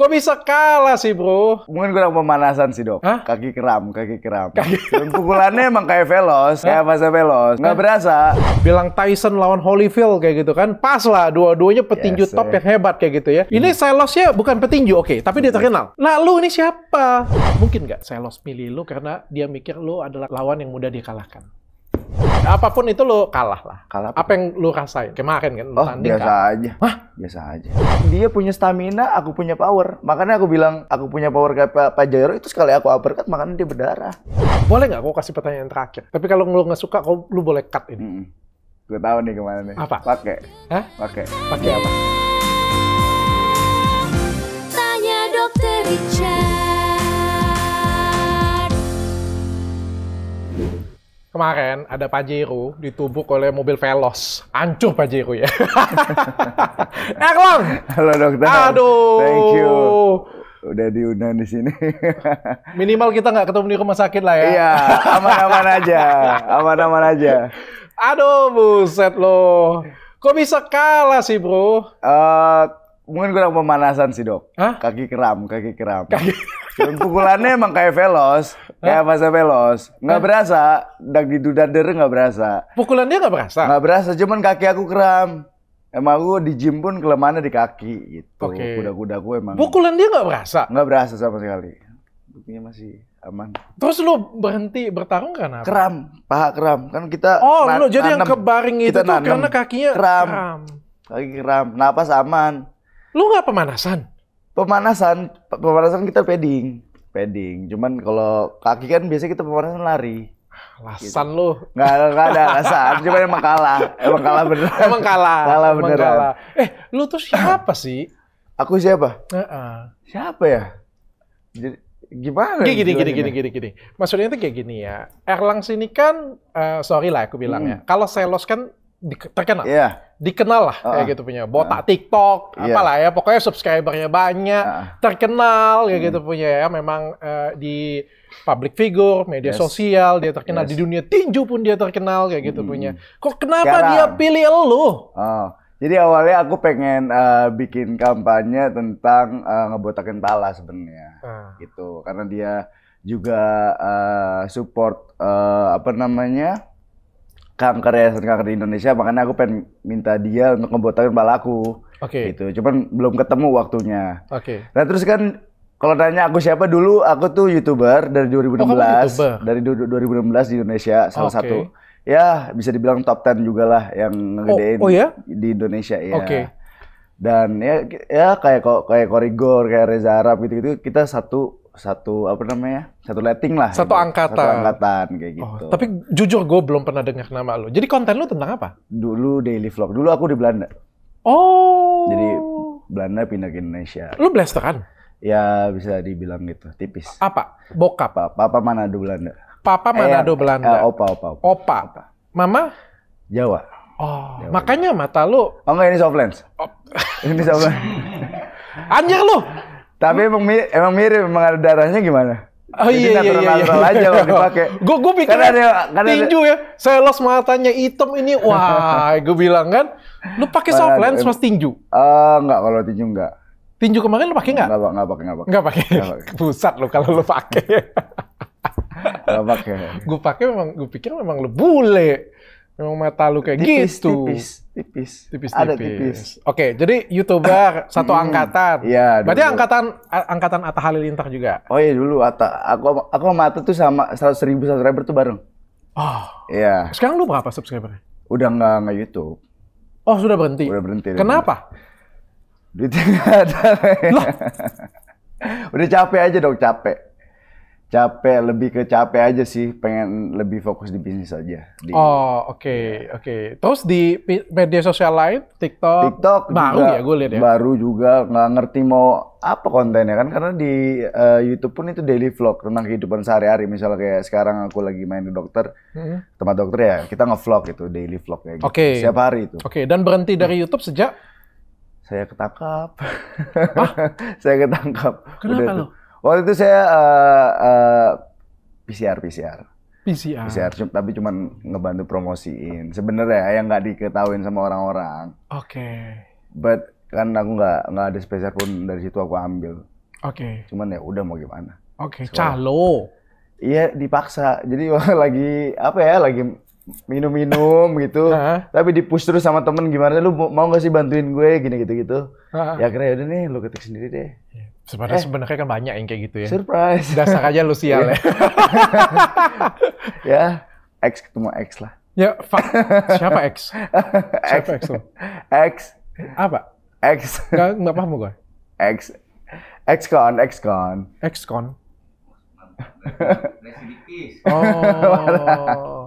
Kok bisa kalah sih bro? Mungkin kurang pemanasan sih dok. Hah? Kaki kram, kaki kram. Kaki... pukulannya emang kayak Velos, kayak masa Velos. Nggak berasa. Bilang Tyson lawan Holyfield kayak gitu kan. Pas lah, dua-duanya petinju yes, top yang hebat kayak gitu ya. Ini hmm. Selosnya bukan petinju, oke. Okay, tapi dia terkenal. Nah lu ini siapa? Mungkin nggak Selos milih lu karena dia mikir lu adalah lawan yang mudah dikalahkan apapun itu lo kalah lah. Kalah. Apa, apa yang lo rasain kemarin kan? Oh, tanding, biasa kan? aja. Hah? Biasa aja. Dia punya stamina, aku punya power. Makanya aku bilang aku punya power kayak Pak Jairo itu sekali aku uppercut makanya dia berdarah. Boleh nggak aku kasih pertanyaan terakhir? Tapi kalau lo nggak suka, kau lu boleh cut ini. Mm Gue tahu nih kemana nih. Apa? Pakai. Hah? Pakai. Pakai apa? Tanya dokter Richard. kemarin ada Pajero ditubuk oleh mobil Veloz. ancur Pajero ya. Erlang. Nah, Halo dokter. Aduh. Thank you. Udah diundang di sini. Minimal kita nggak ketemu di rumah sakit lah ya. Iya, aman-aman aja. Aman-aman aja. Aduh, buset loh. Kok bisa kalah sih, Bro? Uh, mungkin kurang pemanasan sih, Dok. Hah? Kaki kram, kaki kram. Kaki pukulannya emang kayak Velos, kayak masa Velos. Nggak berasa, dag di dudader nggak berasa. Pukulan dia nggak berasa? Nggak berasa, cuman kaki aku kram. Emang aku di gym pun kelemahannya di kaki gitu. Okay. Kuda-kuda aku emang. Pukulan dia nggak berasa? Nggak berasa sama sekali. Buktinya masih aman. Terus lu berhenti bertarung karena apa? Kram, paha kram. Kan kita Oh, lu jadi yang kebaring itu tuh karena kakinya kram. kram. Kaki kram, napas aman. Lu nggak pemanasan? pemanasan pemanasan kita padding padding cuman kalau kaki kan biasa kita pemanasan lari Lasan gitu. lu. Nggak, nggak ada alasan, cuma emang kalah. Emang kalah beneran. Emang kalah. kalah emang beneran. Kalah. Eh, lu tuh siapa sih? Aku siapa? Uh -uh. Siapa ya? Jadi, gimana? Gini, gini, gini, gini, gini, gini. Maksudnya itu kayak gini ya. Erlang sini kan, uh, sorry lah aku bilang ya. hmm. ya. Kalau Selos kan di, terkenal. Yeah. Dikenal lah uh kayak gitu punya. Botak uh TikTok, yeah. apalah ya, pokoknya subscribernya banyak, uh terkenal kayak gitu hmm. gitu punya ya. Memang uh, di public figure, media yes. sosial dia terkenal yes. di dunia tinju pun dia terkenal kayak gitu hmm. gitu punya. Kok kenapa Sekarang. dia pilih lu? Oh. Jadi awalnya aku pengen uh, bikin kampanye tentang uh, ngebotakin pala sebenarnya. Uh. Gitu. Karena dia juga uh, support uh, apa namanya? kanker ya, kanker di Indonesia makanya aku pengen minta dia untuk ngebotakin kepala aku Oke. Okay. Gitu. Cuman belum ketemu waktunya. Oke. Okay. Nah terus kan kalau nanya aku siapa dulu, aku tuh youtuber dari 2016, oh, YouTuber? dari 2016 di Indonesia salah okay. satu. Ya bisa dibilang top 10 juga lah yang oh, ngegedein oh, oh ya? di Indonesia ya. Oke. Okay. Dan ya ya kayak kayak Korigor, kayak Reza Arab gitu-gitu kita satu satu apa namanya satu letting lah satu gitu. angkatan satu angkatan kayak oh, gitu oh, tapi jujur gue belum pernah dengar nama lo jadi konten lo tentang apa dulu daily vlog dulu aku di Belanda oh jadi Belanda pindah ke Indonesia lo blasteran ya bisa dibilang gitu tipis apa bokap apa papa Manado Belanda papa eh, Manado eh, Belanda eh, opa, opa opa opa opa mama Jawa oh Jawa. makanya mata lo oh enggak ini soft lens oh. ini soft lens anjir lo tapi emang mirip, emang mirip, emang ada darahnya gimana? Oh Jadi iya, iya, iya, iya, natural aja kalau dipakai. Gue gue pikir karena ada, karena tinju ya. los matanya hitam ini, wah, gue bilang kan, lu pakai soft lens mas tinju? Eh uh, enggak kalau tinju enggak. Tinju kemarin lu pakai enggak? Enggak, enggak pakai, enggak pakai. Enggak pakai. Pusat lu kalau lu pakai. enggak pakai. gue pakai memang gue pikir memang lu bule. Memang mata lu kayak tipis, gitu. Tipis tipis. Tipis, ada tipis. Oke, jadi youtuber satu hmm. angkatan. Iya. Berarti angkatan angkatan Atta Halilintar juga. Oh iya dulu Atta. Aku aku sama Atta tuh sama seratus ribu subscriber tuh bareng. Oh. Iya. Sekarang lu berapa subscribernya? Udah nggak nggak YouTube. Oh sudah berhenti. Udah berhenti. Kenapa? Duitnya Udah capek aja dong capek capek lebih ke capek aja sih pengen lebih fokus di bisnis aja di, oh oke okay, oke okay. terus di media sosial lain TikTok TikTok baru juga, ya gue lihat ya baru juga nggak ngerti mau apa kontennya kan karena di uh, YouTube pun itu daily vlog tentang kehidupan sehari-hari misalnya kayak sekarang aku lagi main ke dokter hmm. tempat dokter ya kita ngevlog itu daily vlog kayak gitu okay. setiap hari itu oke okay. dan berhenti dari YouTube sejak saya ketangkap saya ketangkap kenapa lo? Waktu itu saya uh, eh, uh, eh, PCR PCR. PCR. PCR tapi cuma ngebantu promosiin. Sebenarnya yang nggak diketahuin sama orang-orang. Oke. Okay. But kan aku nggak nggak ada spesial pun dari situ aku ambil. Oke. Okay. Cuman ya udah mau gimana. Oke. Okay. Calo. Iya dipaksa. Jadi lagi apa ya lagi minum-minum gitu tapi di push terus sama temen gimana lu mau gak sih bantuin gue gini gitu gitu ya akhirnya ya udah nih lu ketik sendiri deh iya. sebenarnya eh. sebenarnya kan banyak yang kayak gitu ya surprise dasar aja lu sial ya ya X ketemu X lah ya siapa X siapa X lo? X apa X Gak nggak paham gue X X con. X con. Oh.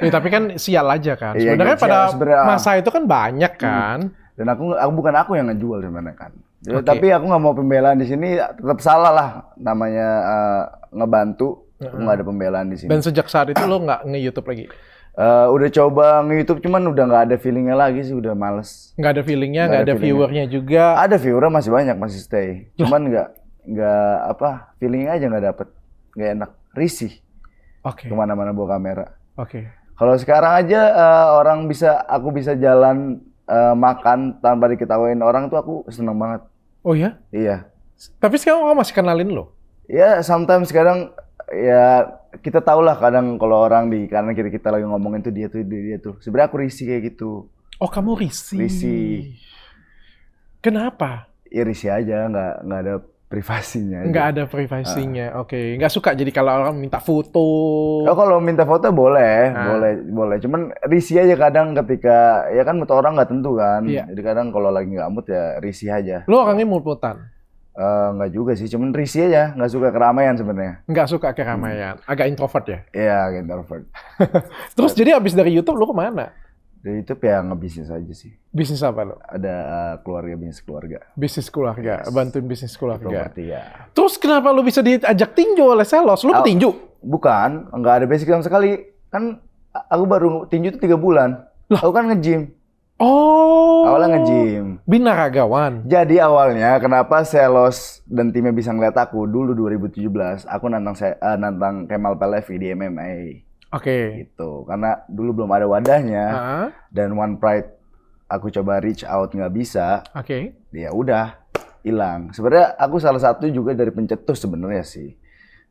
Ya, tapi kan sial aja kan. Iya, sebenarnya kan pada sebenernya. masa itu kan banyak hmm. kan. Hmm. Dan aku aku bukan aku yang ngejual sebenarnya kan. Jadi, ya, okay. Tapi aku nggak mau pembelaan di sini tetap salah lah namanya uh, ngebantu hmm. nggak uh ada pembelaan di sini. Dan sejak saat itu lo nggak nge-YouTube lagi? Uh, udah coba nge-YouTube cuman udah nggak ada feelingnya lagi sih udah males. Nggak ada feelingnya, nggak ada, ada viewernya juga. Ada viewernya masih banyak masih stay. Cuman nggak nggak apa feelingnya aja nggak dapet, nggak enak, risih. Oke. Okay. Kemana-mana bawa kamera. Oke. Okay. Kalau sekarang aja uh, orang bisa aku bisa jalan uh, makan tanpa diketawain orang tuh aku seneng banget. Oh ya? Iya. Tapi sekarang kamu masih kenalin loh? Ya, sometimes kadang ya kita tau lah kadang kalau orang di kanan kiri kita lagi ngomongin tuh dia tuh dia, dia tuh. Sebenarnya aku risih kayak gitu. Oh, kamu risih. Risih. Kenapa? Iris Ya aja, nggak nggak ada privasinya. Nggak ada privasinya. Uh. Oke, okay. nggak suka jadi kalau orang minta foto. Oh, kalau minta foto boleh, uh. boleh, boleh. Cuman risih aja kadang ketika ya kan motor orang nggak tentu kan. Yeah. Jadi kadang kalau lagi nggak mood ya risih aja. lu orangnya mood-moodan? Uh, eh, nggak juga sih, cuman risih aja, enggak suka keramaian sebenarnya. Enggak suka keramaian, hmm. agak introvert ya? Iya, agak introvert. Terus jadi habis dari YouTube lo kemana? Dari itu ya ngebisnis aja sih. Bisnis apa lo? Ada eh, keluarga bisnis keluarga. Bisnis keluarga, yes. bantuin bisnis keluarga. Properti ya. Terus kenapa lo bisa diajak tinju oleh Selos? Lo petinju? tinju? bukan, nggak ada basic sama sekali. Kan aku baru tinju itu tiga bulan. Lah, Aku kan nge-gym. Oh. Awalnya nge-gym. Binaragawan. Jadi awalnya kenapa Selos dan timnya bisa ngeliat aku dulu 2017, aku nantang uh, nantang Kemal Pelevi di MMA. Oke. Okay. Gitu. Karena dulu belum ada wadahnya. Uh -huh. Dan One Pride aku coba reach out nggak bisa. Oke. Okay. Ya udah hilang. Sebenarnya aku salah satu juga dari pencetus sebenarnya sih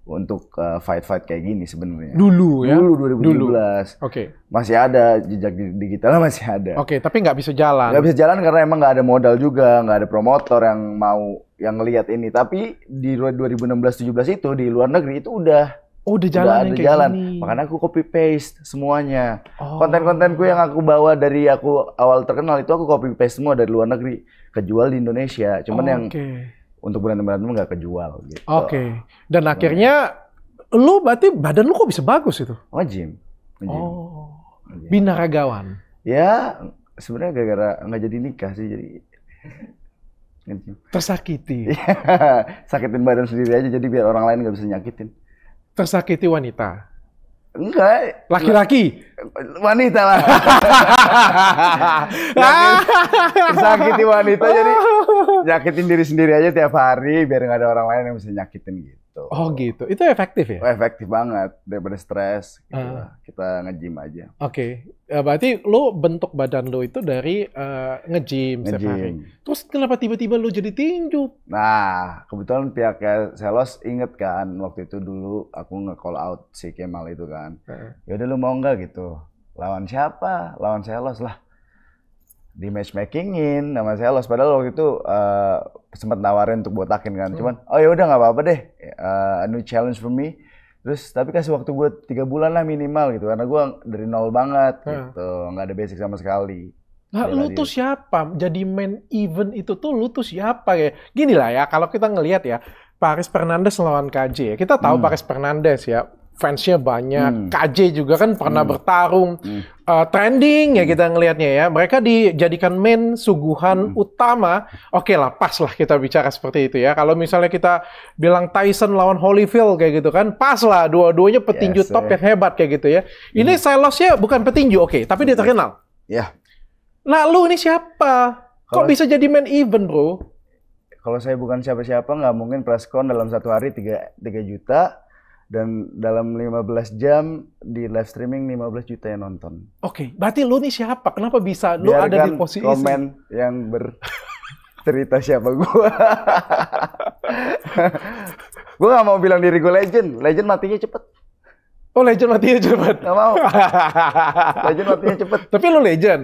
untuk eh, fight-fight kayak gini sebenarnya. Dulu ya. Dulu 2017. Oke. Okay. Masih ada jejak digitalnya masih ada. Oke, okay, tapi nggak bisa jalan. Nggak bisa jalan karena emang nggak ada modal juga, nggak ada promotor yang mau yang ngelihat ini. Tapi di 2016-17 itu di luar negeri itu udah Oh, udah jalan udah, kayak jalan. Gini. Makanya aku copy paste semuanya. Oh. Konten-kontenku yang aku bawa dari aku awal terkenal itu aku copy paste semua dari luar negeri kejual di Indonesia. Cuman oh, yang okay. untuk berantem-berantem nggak kejual gitu. Oke. Okay. Dan Cuman. akhirnya lu berarti badan lu kok bisa bagus itu? Oh, gym. gym. Oh. Gym. Binaragawan. Ya, sebenarnya gara-gara nggak jadi nikah sih jadi tersakiti. Iya. Sakitin badan sendiri aja jadi biar orang lain nggak bisa nyakitin tersakiti wanita? Enggak. Laki-laki? Wanita lah. tersakiti wanita jadi nyakitin diri sendiri aja tiap hari biar nggak ada orang lain yang bisa nyakitin gitu gitu. Oh gitu. Itu efektif ya? Oh, efektif banget daripada stres gitu. Uh. Kita nge-gym aja. Oke. Okay. Eh, berarti lu bentuk badan lu itu dari uh, nge-gym nge, Terus kenapa tiba-tiba lu jadi tinju? Nah, kebetulan pihak Selos inget kan waktu itu dulu aku nge-call out si Kemal itu kan. Uh. Ya udah lu mau nggak gitu. Lawan siapa? Lawan Selos lah di matchmakingin sama Selos padahal waktu itu uh, sempat nawarin untuk botakin kan. Hmm. Cuman oh ya udah nggak apa-apa deh. Uh, a new challenge for me. Terus tapi kasih waktu gue tiga bulan lah minimal gitu karena gue dari nol banget hmm. gitu, nggak ada basic sama sekali. Nah, lu tuh siapa? Jadi main event itu tuh lu tuh siapa ya? Gini lah ya, kalau kita ngelihat ya, Paris Fernandes lawan KJ ya. Kita tahu hmm. Paris Fernandes ya, fansnya banyak, hmm. KJ juga kan pernah hmm. bertarung, hmm. Uh, trending ya hmm. kita ngelihatnya ya. Mereka dijadikan main suguhan hmm. utama. Oke okay lah, pas lah kita bicara seperti itu ya. Kalau misalnya kita bilang Tyson lawan Holyfield kayak gitu kan, pas lah dua-duanya petinju yes, top eh. yang hebat kayak gitu ya. Ini hmm. ya bukan petinju, oke, okay, tapi dia terkenal. Ya. Yeah. Nah, lu ini siapa? Kok Kalo... bisa jadi main event, bro? Kalau saya bukan siapa-siapa, nggak mungkin preskon dalam satu hari tiga tiga juta dan dalam 15 jam di live streaming 15 juta yang nonton. Oke, okay. berarti lu nih siapa? Kenapa bisa lu Biarkan ada di posisi komen isi. yang bercerita siapa gua. gua gak mau bilang diri gua legend, legend matinya cepet. Oh, legend matinya cepet. Gak mau. legend matinya cepet. Tapi lu legend.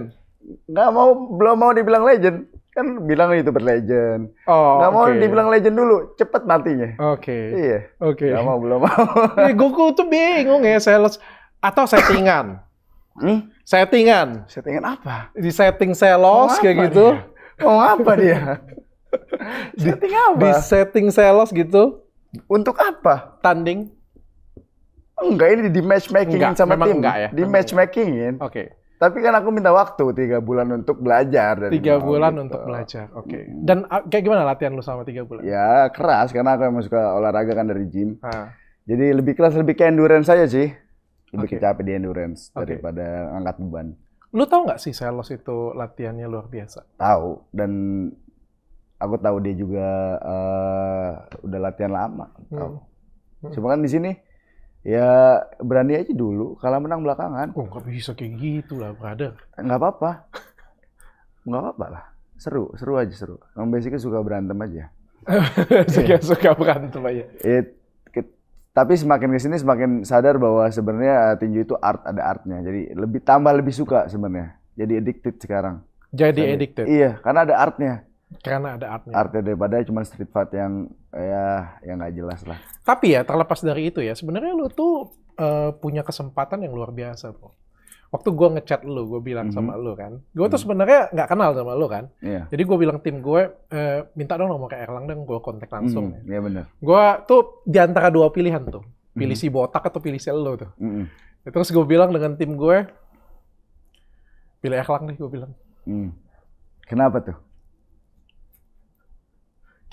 Gak mau, belum mau dibilang legend kan bilang itu legend. Oh, Gak mau okay. dibilang legend dulu, cepet matinya. Oke. Okay. Iya. Oke. Okay. Gak mau, belum mau. ya, Goku tuh bingung ya, sales atau settingan. Hmm? Settingan. Settingan apa? Di setting selos kayak kayak gitu. Oh apa dia? di, setting apa? Di setting selos gitu. Untuk apa? Tanding. Enggak, ini di matchmaking sama tim. Enggak ya? Di matchmakingin. Oke. Okay. Tapi kan aku minta waktu tiga bulan untuk belajar. dari Tiga bulan gitu. untuk belajar, oke. Okay. Dan ah, kayak gimana latihan lu sama tiga bulan? Ya keras karena aku emang suka olahraga kan dari gym. Ha. Ah. Jadi lebih keras, lebih ke endurance aja sih. Lebih okay. capek di endurance okay. daripada angkat beban. Lu tahu nggak sih Selos itu latihannya luar biasa? Tahu dan aku tahu dia juga uh, udah latihan lama. Hmm. Tahu. Hmm. Cuma kan di sini ya berani aja dulu kalau menang belakangan oh nggak bisa kayak gitu lah ada. nggak apa-apa nggak apa-apa lah seru seru aja seru yang basicnya suka berantem aja suka yeah. suka berantem aja It, it tapi semakin kesini semakin sadar bahwa sebenarnya eh, tinju itu art ada artnya jadi lebih tambah lebih suka sebenarnya jadi addicted sekarang jadi addicted iya karena ada artnya karena ada artnya. Artnya daripada cuma street fight yang ya yang nggak jelas lah. Tapi ya terlepas dari itu ya, sebenarnya lu tuh uh, punya kesempatan yang luar biasa tuh. Waktu gue ngechat lu, gue bilang mm-hmm. sama mhm. lu kan, gue mm-hmm. tuh mhm. sebenarnya nggak kenal sama lu kan. Yeah. Jadi gue bilang tim gue uh, minta dong nomor ke Erlang dan gue kontak langsung. Mhm, ya. Iya mm-hmm. yeah, benar. Gue tuh di antara dua pilihan tuh, pilih mm-hmm. si botak atau pilih si lu tuh. Mm-hmm. Terus gue bilang dengan tim gue, pilih Erlang deh gue bilang. Mm. Kenapa tuh?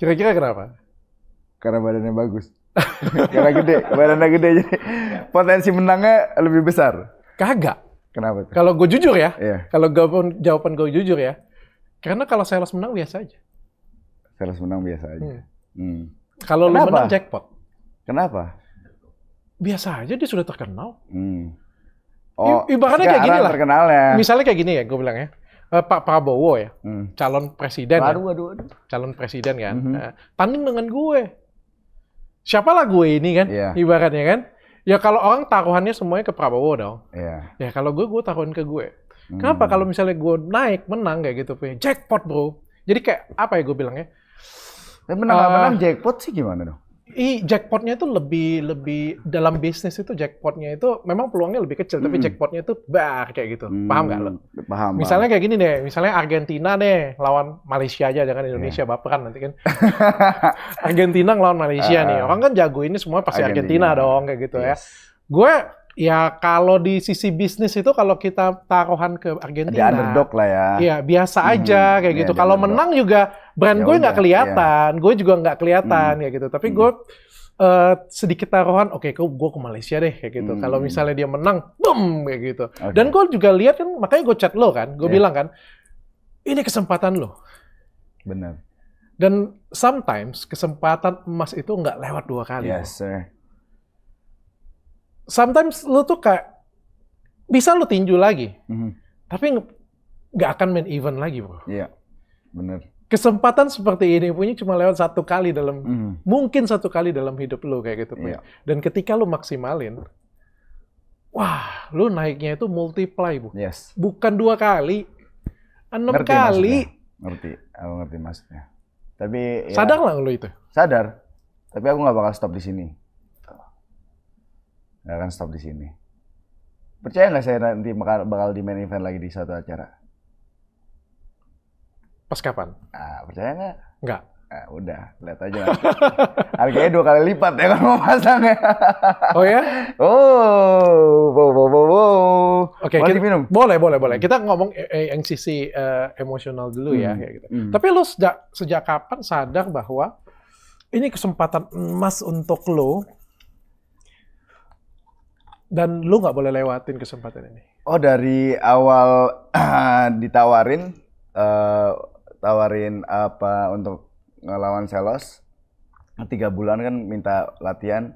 Kira-kira kenapa? Karena badannya bagus. Karena gede, badannya gede jadi potensi menangnya lebih besar. Kagak. Kenapa? Kalau gue jujur ya, yeah. kalau jawaban jawaban gue jujur ya, karena kalau sales menang biasa aja. Sales menang biasa aja. Hmm. Hmm. Kalau lu menang jackpot. Kenapa? Biasa aja dia sudah terkenal. Hmm. Oh, ibaratnya kayak gini lah. Terkenalnya. Misalnya kayak gini ya, gue bilang ya uh, Pak Prabowo ya, hmm. calon presiden. Ya. Aduh, aduh, aduh. Calon presiden kan. Mm -hmm. uh, tanding dengan gue. Siapalah gue ini kan, yeah. ibaratnya kan. Ya kalau orang taruhannya semuanya ke Prabowo dong. Yeah. Ya kalau gue, gue taruhin ke gue. Hmm. Kenapa kalau misalnya gue naik, menang kayak gitu, jackpot bro. Jadi kayak apa ya gue bilangnya? Menang-menang eh, uh, eh, menang jackpot sih gimana dong? I jackpotnya itu lebih lebih dalam bisnis itu jackpotnya itu memang peluangnya lebih kecil mm. tapi hmm. jackpotnya itu bar kayak gitu mm. paham nggak lo? Paham. Misalnya kayak gini deh, misalnya Argentina deh lawan Malaysia aja jangan Indonesia yeah. baperan nanti kan. Argentina lawan Malaysia uh, nih ah. orang kan jago ini semua pasti Argentina, Argentina dong kayak gitu ya. yes. ya. Gue ya kalau di sisi bisnis itu kalau kita taruhan ke Argentina, Ada underdog lah ya. Iya biasa hmm, aja mm. kayak yeah, gitu. Kalau menang juga brand ya gue nggak kelihatan, ya. gue juga nggak kelihatan hmm. ya gitu. Tapi hmm. gue uh, sedikit taruhan, oke, okay, gue ke Malaysia deh kayak gitu. Hmm. Kalau misalnya dia menang, boom kayak gitu. Okay. Dan gue juga lihat kan, makanya gue chat lo kan, gue yeah. bilang kan, ini kesempatan lo. Benar. Dan sometimes kesempatan emas itu nggak lewat dua kali. Yes, sir. Sometimes lo tuh kayak bisa lo tinju lagi, mm -hmm. tapi nggak akan main event lagi, bro. Iya, yeah. benar kesempatan seperti ini punya cuma lewat satu kali dalam mm. mungkin satu kali dalam hidup lo kayak gitu punya. Yeah. Dan ketika lo maksimalin, wah lo naiknya itu multiply bu, yes. bukan dua kali, enam ngerti kali. Maksudnya. Ngerti, aku ngerti maksudnya. Tapi ya, sadar lah lo itu. Sadar, tapi aku nggak bakal stop di sini. Nggak akan stop di sini. Percaya nggak saya nanti bakal, bakal di main event lagi di satu acara? Pas kapan? Ah, percaya nggak? Nggak. Nah, udah, lihat aja. Harganya dua kali lipat ya kalau mau pasang ya. oh ya? Oh, wow, wow, wow, wow. Oke, okay, minum. Boleh, boleh, boleh. Kita ngomong eh, eh, yang sisi uh, emosional dulu ya, hmm. ya, gitu. Hmm. Tapi lu sejak sejak kapan sadar bahwa ini kesempatan emas untuk lo dan lu nggak boleh lewatin kesempatan ini. Oh dari awal ditawarin uh, tawarin apa untuk ngelawan Selos tiga bulan kan minta latihan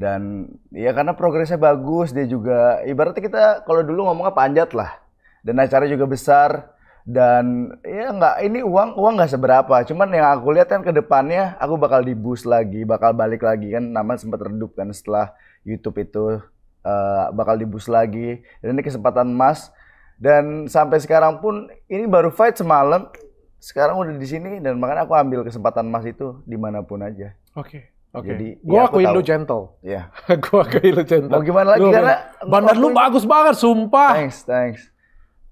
dan ya karena progresnya bagus dia juga ibaratnya kita kalau dulu ngomongnya panjat lah dan acara juga besar dan ya nggak ini uang uang nggak seberapa cuman yang aku lihat kan kedepannya aku bakal di boost lagi bakal balik lagi kan nama sempat redup kan setelah YouTube itu uh, bakal di boost lagi dan ini kesempatan emas dan sampai sekarang pun ini baru fight semalam sekarang udah di sini dan makanya aku ambil kesempatan emas itu dimanapun aja. Oke. Okay. Oke. Okay. Jadi gua ya, akuin gentle. Iya. gua akuin indo gentle. Mau gimana lagi lu, karena bandar lu bagus banget sumpah. Thanks, thanks.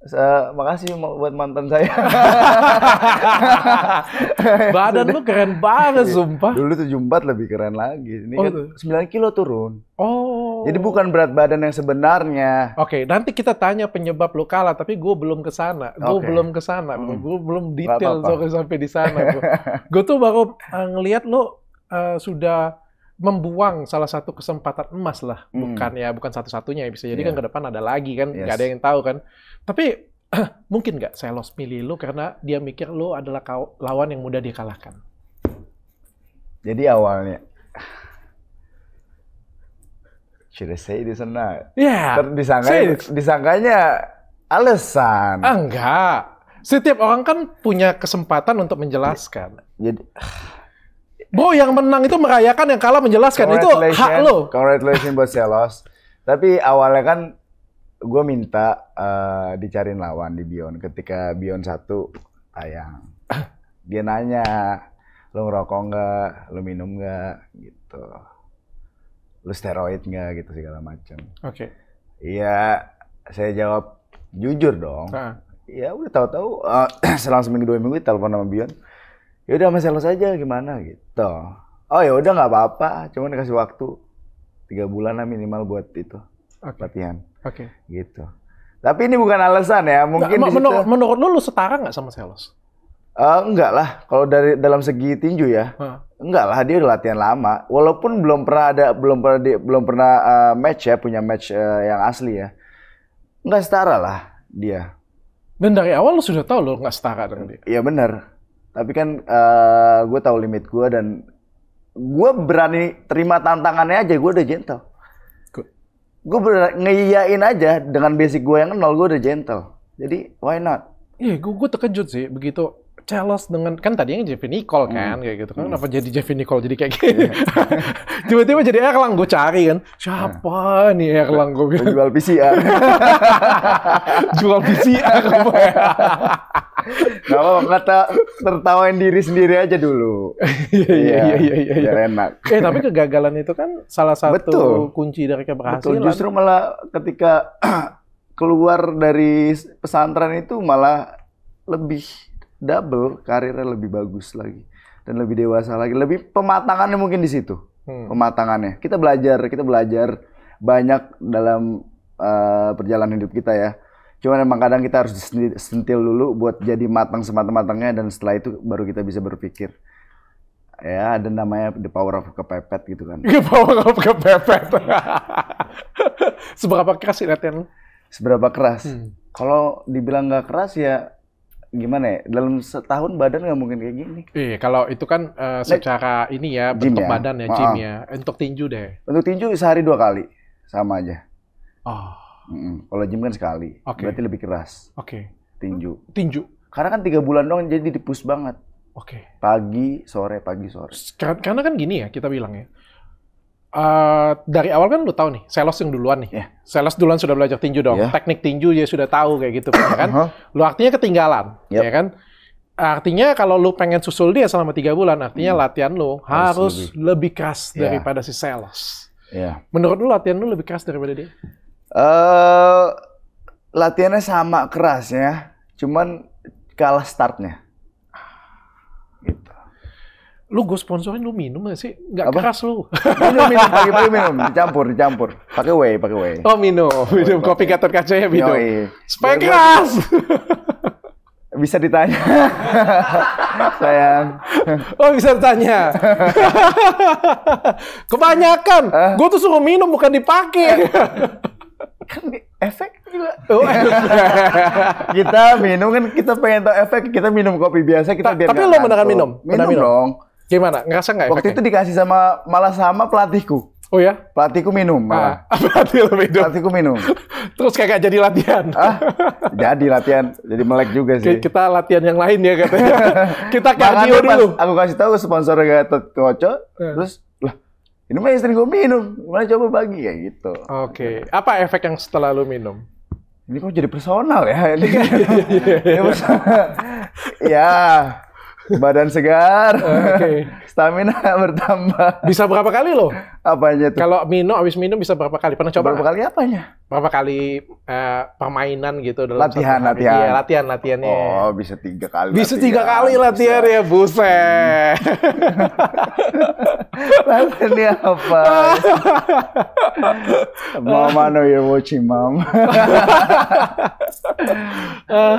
Uh, makasih buat mantan saya. Badan lu keren banget, iya. sumpah. Dulu 74 lebih keren lagi. Ini oh, kan 9 gitu? kilo turun. Oh. Jadi bukan berat badan yang sebenarnya. Oke, okay, nanti kita tanya penyebab lu kalah, tapi gue belum ke sana. Gue okay. belum ke sana. Hmm. Gue belum detail -apa. sampai di sana. gue tuh baru eh, ngelihat lu uh, sudah membuang salah satu kesempatan emas lah, hmm. bukan ya bukan satu-satunya. Ya, bisa jadi yeah. kan iya. ke depan ada lagi kan, yes. Gak ada yang tahu kan. Tapi mungkin nggak Selos milih lu karena dia mikir lu adalah lawan yang mudah dikalahkan. Jadi awalnya should I say this or not? Yeah. Ter disangkanya, disangkanya alasan. Ah, enggak. Setiap orang kan punya kesempatan untuk menjelaskan. Jadi, jadi Bro, yang menang itu merayakan, yang kalah menjelaskan. Itu hak lo. Congratulations buat Celos. Tapi awalnya kan gue minta uh, dicariin lawan di Bion. Ketika Bion satu tayang, dia nanya, lo ngerokok nggak, lo minum nggak, gitu, lo steroid nggak, gitu segala macam. Oke. Okay. Iya, saya jawab jujur dong. Iya, udah tahu-tahu uh, selang seminggu dua minggu telepon sama Bion ya udah masih sales aja gimana gitu oh ya udah nggak apa-apa cuman dikasih waktu tiga bulan lah minimal buat itu okay. latihan oke okay. gitu tapi ini bukan alasan ya mungkin nah, menur- menurut lu lu setara nggak sama sales Uh, enggak lah, kalau dari dalam segi tinju ya, hmm. enggak lah dia udah latihan lama. Walaupun belum pernah ada, belum pernah di, belum pernah uh, match ya, punya match uh, yang asli ya, enggak setara lah dia. Dan dari awal lo sudah tahu lo nggak setara dengan dia. Ya benar. Tapi kan uh, eh, gue tahu limit gue dan gue berani terima tantangannya aja. Gue udah gentle. Gue ngeyain aja dengan basic gue yang nol. Gue udah gentle. Jadi why not? Iya, yeah, gue, gue terkejut sih begitu celos dengan kan tadinya Jeffy Nicole hmm. kan hmm. kayak gitu kan hmm. kenapa jadi Jeffy Nicole jadi kayak iya. gini tiba-tiba jadi Erlang gue cari kan siapa nah. nih Erlang gue bilang jual PCR jual PCR Gak apa kata tertawain diri sendiri aja dulu. Iya iya iya iya iya. iya. enak. Eh tapi kegagalan itu kan salah satu Betul. kunci dari keberhasilan. Betul. Justru malah ketika keluar dari pesantren itu malah lebih double karirnya lebih bagus lagi dan lebih dewasa lagi lebih pematangannya mungkin di situ hmm. pematangannya kita belajar kita belajar banyak dalam uh, perjalanan hidup kita ya cuman emang kadang kita harus sentil dulu buat jadi matang semata-matangnya dan setelah itu baru kita bisa berpikir ya ada namanya the power of kepepet gitu kan the power of kepepet seberapa keras sih latihan seberapa keras hmm. kalau dibilang nggak keras ya gimana ya dalam setahun badan nggak mungkin kayak gini. Iya kalau itu kan uh, secara nah, ini ya bentuk ya? badan ya gym ah. ya. Untuk tinju deh. Untuk tinju sehari dua kali sama aja. Oh. Mm -mm. Kalau gym kan sekali. Okay. Berarti lebih keras. Oke. Okay. Tinju. Tinju. Karena kan tiga bulan doang jadi dipus banget. Oke. Okay. Pagi sore pagi sore. Karena kan gini ya kita bilang ya Uh, dari awal kan lu tahu nih, Selos yang duluan nih. Yeah. Selos duluan sudah belajar tinju dong. Yeah. Teknik tinju dia sudah tahu kayak gitu ya kan. uh Lu artinya ketinggalan, ya yep. ya kan? Artinya kalau lu pengen susul dia selama tiga bulan, artinya hmm. latihan lu harus, harus lebih, lebih keras yeah. daripada si Selos. Yeah. Menurut lu latihan lu lebih keras daripada dia? Uh, latihannya sama keras ya, cuman kalah startnya lu gue sponsorin lu minum gak sih? Gak Apa? keras lu. Minum, minum. Pagi-pagi minum. campur campur Pakai whey, pakai whey. Oh minum. Minum oh, kopi gator kaca ya minum. Yoi. Supaya ya, keras. Bisa ditanya. Sayang. Oh bisa ditanya. Kebanyakan. Uh. Eh? Gue tuh suruh minum bukan dipakai. Eh? kan efek juga. Oh, kita minum kan kita pengen tau efek kita minum kopi biasa kita Ta biar Tapi lo menekan minum. Minum, minum dong. Gimana? Ngerasa nggak? Waktu itu dikasih sama malah sama pelatihku. Oh ya? Pelatihku minum. Ah, pelatih lo minum. Pelatihku minum. Terus kayak jadi latihan. Ah, jadi latihan, jadi melek juga sih. Kita latihan yang lain ya katanya. kita kardio dulu. aku kasih tahu sponsor Gatot Koco, hmm. Eh. terus lah ini mah istri gue minum, mana coba bagi ya gitu. Oke, okay. apa efek yang setelah lu minum? Ini kok jadi personal ya? Ini ya, ya, ya. ya, badan segar, okay. stamina bertambah. Bisa berapa kali loh? Apanya tuh? Kalau minum, habis minum bisa berapa kali? Pernah coba? Berapa kali apanya? Berapa kali uh, permainan gitu dalam latihan, latihan. Iya, latihan, latihannya. Oh, bisa tiga kali. Bisa latihan. tiga kali latihan bisa. ya, buset. latihannya apa? Mama no you're watching mom. uh,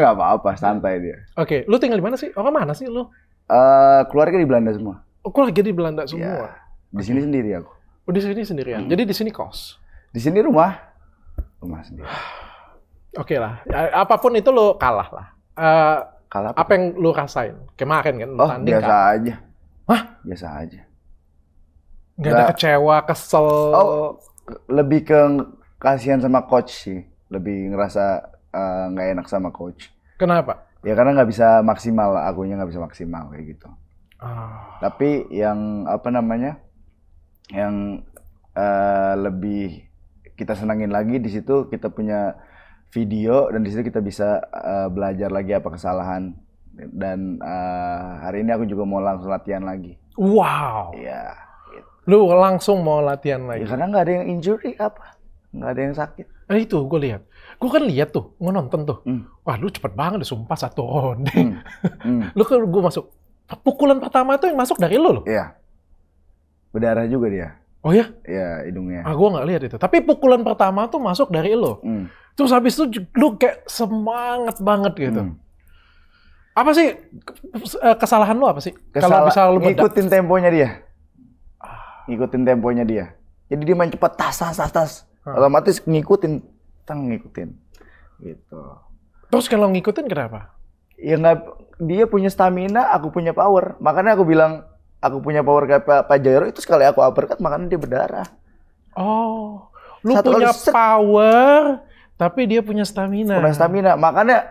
apa-apa, santai dia. Oke, okay. lu tinggal di mana sih? Orang mana sih lu? Uh, keluarga di Belanda semua. Aku lagi di Belanda semua. Ya, di sini okay. sendiri aku. Oh, di sini sendirian. Hmm. Jadi di sini kos. Di sini rumah. Rumah sendiri. Oke lah. Ya, apapun itu lo kalah lah. Uh, kalah apa? apa yang lo rasain kemarin kan? Oh, tanding, biasa kan? aja. Hah? Biasa aja. Gak, Gak ada kecewa, kesel. Oh, lebih ke kasihan sama coach sih. Lebih ngerasa eh, nggak uh, enak sama coach. Kenapa? Ya karena nggak bisa maksimal, akunya nggak bisa maksimal kayak gitu. Ah. Tapi yang apa namanya? Yang uh, lebih kita senangin lagi di situ kita punya video dan di situ kita bisa uh, belajar lagi apa kesalahan dan uh, hari ini aku juga mau langsung latihan lagi. Wow. ya Lu langsung mau latihan lagi? Ya, karena nggak ada yang injury apa, nggak ada yang sakit. Nah itu gue lihat, gue kan lihat tuh, gue nonton tuh. Hmm. Wah lu cepet banget, sumpah satu ronde. Hmm. Hmm. lu kan gue masuk, Pukulan pertama itu yang masuk dari lo loh. Iya. Berdarah juga dia. Oh ya? Iya, hidungnya. Ah, gua nggak lihat itu. Tapi pukulan pertama tuh masuk dari lo. Hmm. Terus habis itu lu kayak semangat banget gitu. Hmm. Apa sih eh, kesalahan lu apa sih? Kesalahan Kalau bisa lu ngikutin temponya dia. Ah. Ngikutin temponya dia. Jadi dia main cepat tas tas tas tas. Hmm. Otomatis ngikutin, tang ngikutin. Gitu. Terus kalau ngikutin kenapa? ya nggak dia punya stamina aku punya power makanya aku bilang aku punya power kayak Pak pa Jairo itu sekali aku uppercut makanya dia berdarah oh lu Satu punya power tapi dia punya stamina punya stamina makanya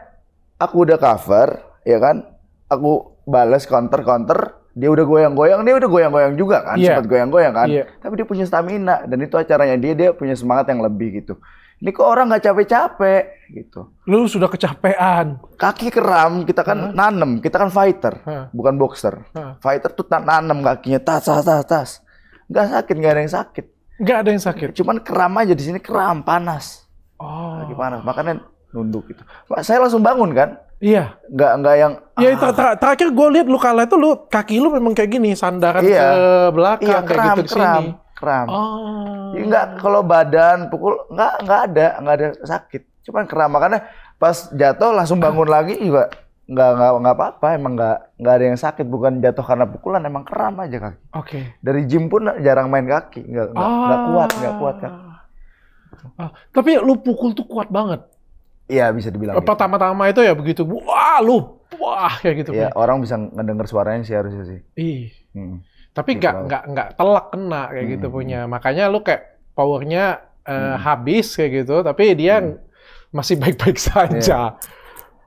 aku udah cover ya kan aku balas counter counter dia udah goyang-goyang, dia udah goyang-goyang juga kan, yeah. sempat goyang-goyang kan. Yeah. Tapi dia punya stamina dan itu acaranya dia, dia punya semangat yang lebih gitu. Ini kok orang nggak capek-capek gitu. Lu sudah kecapean. Kaki keram, kita kan huh? nanem, kita kan fighter, huh? bukan boxer. Huh? Fighter tuh tak nanem kakinya, tas tas tas tas. Nggak sakit, gak ada yang sakit. Gak ada yang sakit. Cuman keram aja di sini keram, panas. Oh. Lagi panas, makanya nunduk gitu. Saya langsung bangun kan, Iya. Enggak enggak yang. Iya ah. ter ter terakhir gue lihat lu kalah itu lu kaki lu memang kayak gini sandaran iya. ke belakang iya, kram, kayak gitu kram, sini. Kram. Oh. Ya, enggak kalau badan pukul enggak enggak ada enggak ada sakit. Cuman kram makanya pas jatuh langsung bangun ah. lagi juga enggak enggak enggak apa-apa emang enggak enggak ada yang sakit bukan jatuh karena pukulan emang kram aja kaki. Oke. Okay. Dari gym pun jarang main kaki enggak enggak, ah. Gak kuat enggak kuat kaki. Ah. ah, tapi lu pukul tuh kuat banget. Iya bisa dibilang. Gitu. Pertama-tama gitu. itu ya begitu, wah lu, wah kayak gitu. Iya orang bisa ngedenger suaranya sih harusnya sih. Iya. Hmm. Tapi gitu nggak gitu nggak nggak telak kena kayak hmm. gitu punya. Makanya lu kayak powernya uh, hmm. habis kayak gitu, tapi dia hmm. masih baik-baik saja. Ya.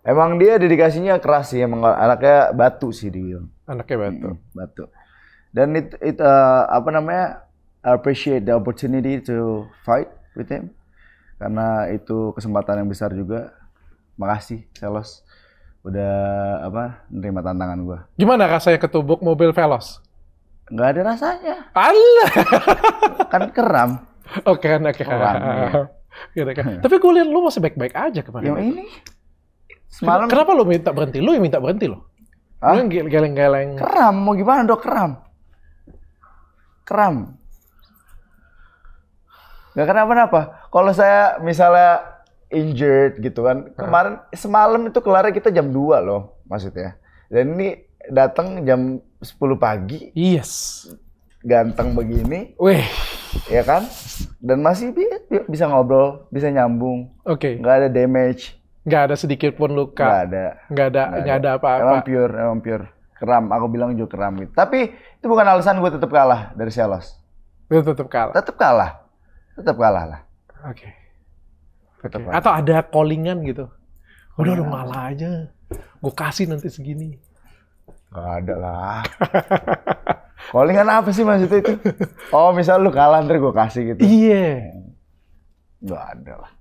Emang dia dedikasinya keras sih, emang anaknya batu sih dia. Anaknya batu. Hmm, batu. Dan itu it, uh, apa namanya I appreciate the opportunity to fight with him karena itu kesempatan yang besar juga. Makasih Velos udah apa nerima tantangan gua. Gimana rasanya ketubuk mobil Velos? Enggak ada rasanya. Allah. kan keram. Oh karena keram. Gitu kan. Tapi gue lihat lu masih baik-baik aja kemarin. Yang ini. Semalam. Kenapa lu minta berhenti? Lu yang minta berhenti lo. Ah? geleng-geleng. Keram, mau gimana dok keram? Keram. Gak kenapa-napa kalau saya misalnya injured gitu kan kemarin semalam itu kelar kita jam 2 loh maksudnya dan ini datang jam 10 pagi yes ganteng begini weh ya kan dan masih bisa ngobrol bisa nyambung oke okay. nggak ada damage nggak ada sedikit pun luka nggak ada nggak ada nggak ada apa-apa emang pure emang pure keram aku bilang juga keram gitu tapi itu bukan alasan gue tetap kalah dari Selos gue tetap kalah tetap kalah tetap kalah lah Oke. Okay. Okay. Atau ada callingan gitu. Oh, Udah lu malah iya. aja. Gue kasih nanti segini. Gak ada lah. callingan apa sih maksudnya itu? Oh misal lu kalah ntar gue kasih gitu. Iya. Yeah. Hmm. Gak ada lah.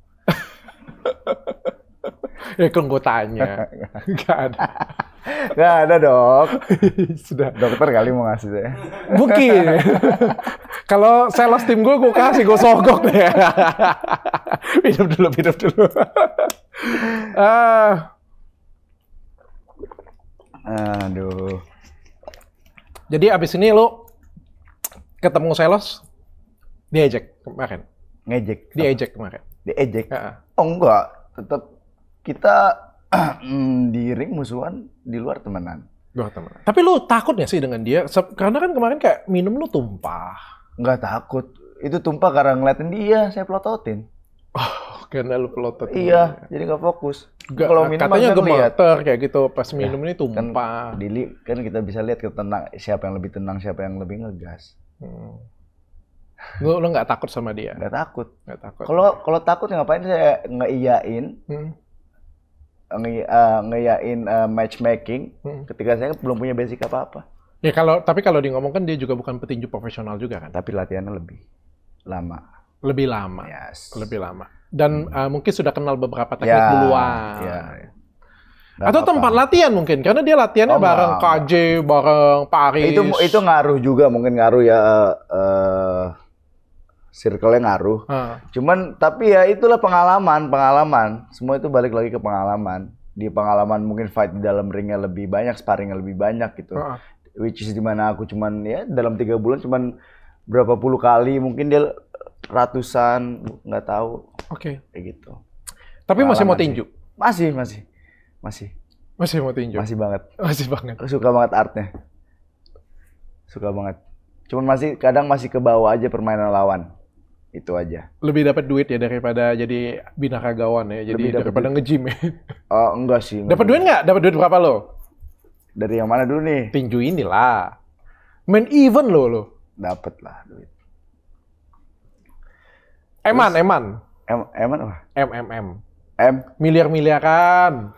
ya kan gue tanya. Gak ada. Gak ada dok. Sudah. Dokter kali mau ngasih saya. Mungkin. Kalau sales tim gue, gue kasih, gue sogok deh. minum dulu, minum dulu. uh. Aduh. Jadi abis ini lo ketemu sales, diejek kemarin. Ngejek. Diejek kemarin. Diejek? Uh -uh. Oh enggak, tetap kita mm, di ring musuhan, di luar temenan. Luar temenan. Tapi lo takut gak sih dengan dia? Karena kan kemarin kayak minum lo tumpah Nggak takut. Itu tumpah karena ngeliatin dia, saya pelototin. Oh, karena lu pelotot. Iya, ya. jadi nggak fokus. Gak, kalau minum katanya gemeter kayak gitu pas iya. minum ya, ini kan tumpah. Kan, Dili, kan kita bisa lihat kita tenang siapa yang lebih tenang, siapa yang lebih ngegas. Hmm. Lu lu nggak takut sama dia? Nggak takut. Nggak takut. Kalau kalau takut ya ngapain saya ngeiyain? Hmm. uh, ngeiyain uh, matchmaking hmm. ketika saya belum punya basic apa-apa. Ya kalau tapi kalau di ngomong kan dia juga bukan petinju profesional juga kan. Tapi latihannya lebih lama. Lebih lama. Yes. Lebih lama. Dan hmm. uh, mungkin sudah kenal beberapa teknik ya, duluan. Ya. Dan Atau apa? tempat latihan mungkin karena dia latihannya oh, bareng enggak. KJ, bareng Paris. Itu itu ngaruh juga mungkin ngaruh ya uh, circle-nya ngaruh. Hmm. Cuman tapi ya itulah pengalaman, pengalaman. Semua itu balik lagi ke pengalaman di pengalaman mungkin fight di dalam ringnya lebih banyak, sparringnya lebih banyak gitu which is dimana aku cuman ya dalam tiga bulan cuman berapa puluh kali mungkin dia ratusan nggak tahu oke okay. kayak gitu tapi Kalah masih mau tinju masih masih masih masih mau tinju masih banget masih banget suka banget artnya suka banget cuman masih kadang masih ke bawah aja permainan lawan itu aja lebih dapat duit ya daripada jadi binakagawan ya jadi lebih daripada nge-gym ya oh enggak sih dapat duit nggak dapat duit berapa lo dari yang mana dulu nih? Tinju inilah. Main event lo lo. Dapat lah duit. Eman, Terus, Eman. Em, Eman apa? M, M, M. M. miliar kan?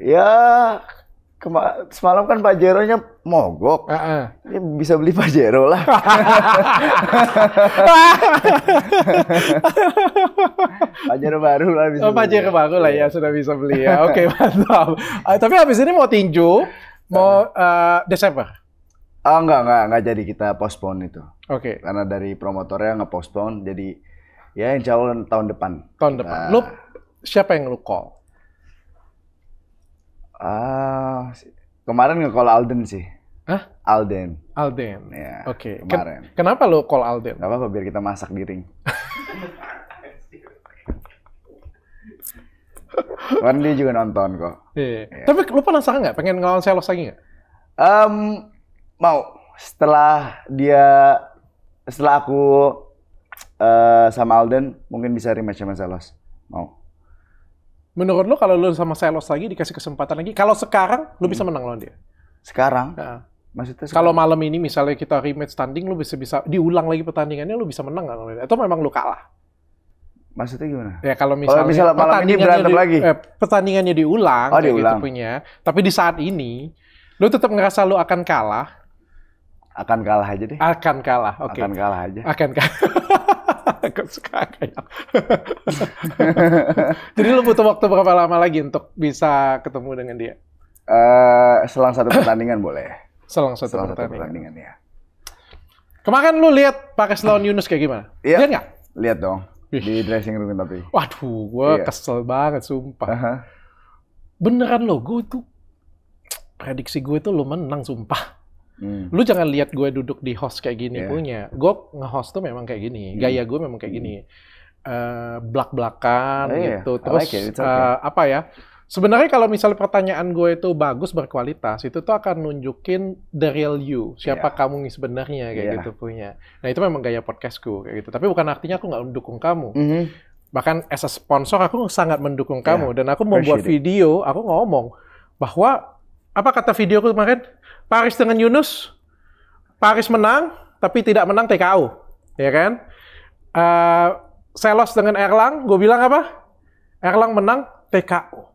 Ya, kema- semalam kan Pajero-nya mogok. Uh -uh. Ini bisa beli Pak Jero lah. Pak Jero baru lah bisa. Oh, Pajero Jero ya. baru lah ya iya. sudah bisa beli ya. Oke, okay, mantap. Uh, tapi habis ini mau tinju, mau uh, Desember? Oh, enggak, enggak, enggak jadi kita postpone itu. Oke. Okay. Karena dari promotornya nggak postpone, jadi ya yang Allah tahun depan. Tahun depan. Uh, lu siapa yang lu call? Ah, uh, kemarin nge-call Alden sih. Hah? Alden. Alden. Ya. Oke. Okay. Kemarin. Ken kenapa lu call Alden? Gak apa-apa biar kita masak di ring. Kemarin dia juga nonton kok. Iya. Yeah. Tapi lu penasaran nggak? Pengen ngelawan Selos lagi nggak? Um, mau. Setelah dia, setelah aku uh, sama Alden, mungkin bisa rematch sama Selos. Mau. Menurut lu kalau lu sama Selos lagi dikasih kesempatan lagi, kalau sekarang lu bisa hmm. menang lawan dia? Sekarang? Nah. Maksudnya sekarang? kalau malam ini misalnya kita rematch standing, lu bisa bisa diulang lagi pertandingannya, lu bisa menang nggak? Atau memang lu kalah? Maksudnya gimana? Ya kalau oh, misalnya, kalau misalnya malam ini berantem di, lagi. Eh, pertandingannya diulang, oh, gitu diulang. Gitu punya. Tapi di saat ini, lu tetap ngerasa lu akan kalah. Akan kalah aja deh. Akan kalah, oke. Okay. Akan kalah aja. Akan kalah. Aku suka kayak. Jadi lu butuh waktu berapa lama lagi untuk bisa ketemu dengan dia? Uh, selang satu pertandingan boleh. Selang satu selang pertandingan. Satu pertandingan ya. Kemarin lu lihat pakai lawan Yunus kayak gimana? Iya. Lihat nggak? Lihat dong di dressing room tapi. Waduh, gue iya. kesel banget sumpah. Uh -huh. Beneran lo, gue tuh prediksi gue itu lo menang sumpah. Hmm. Lu jangan lihat gue duduk di host kayak gini yeah. punya. Gue nge-host tuh memang kayak gini. Hmm. Gaya gue memang kayak hmm. gini. Uh, eh, Belak-belakan oh, iya, yeah. gitu. Terus like okay. uh, apa ya? Sebenarnya kalau misalnya pertanyaan gue itu bagus berkualitas, itu tuh akan nunjukin the real you, siapa yeah. kamu nih sebenarnya kayak yeah. gitu punya. Nah itu memang gaya podcastku kayak gitu. Tapi bukan artinya aku nggak mendukung kamu. Mm -hmm. Bahkan as a sponsor aku sangat mendukung yeah. kamu dan aku membuat video, aku ngomong bahwa apa kata videoku kemarin? Paris dengan Yunus, Paris menang tapi tidak menang TKO, ya kan? Uh, Selos dengan Erlang, gue bilang apa? Erlang menang TKO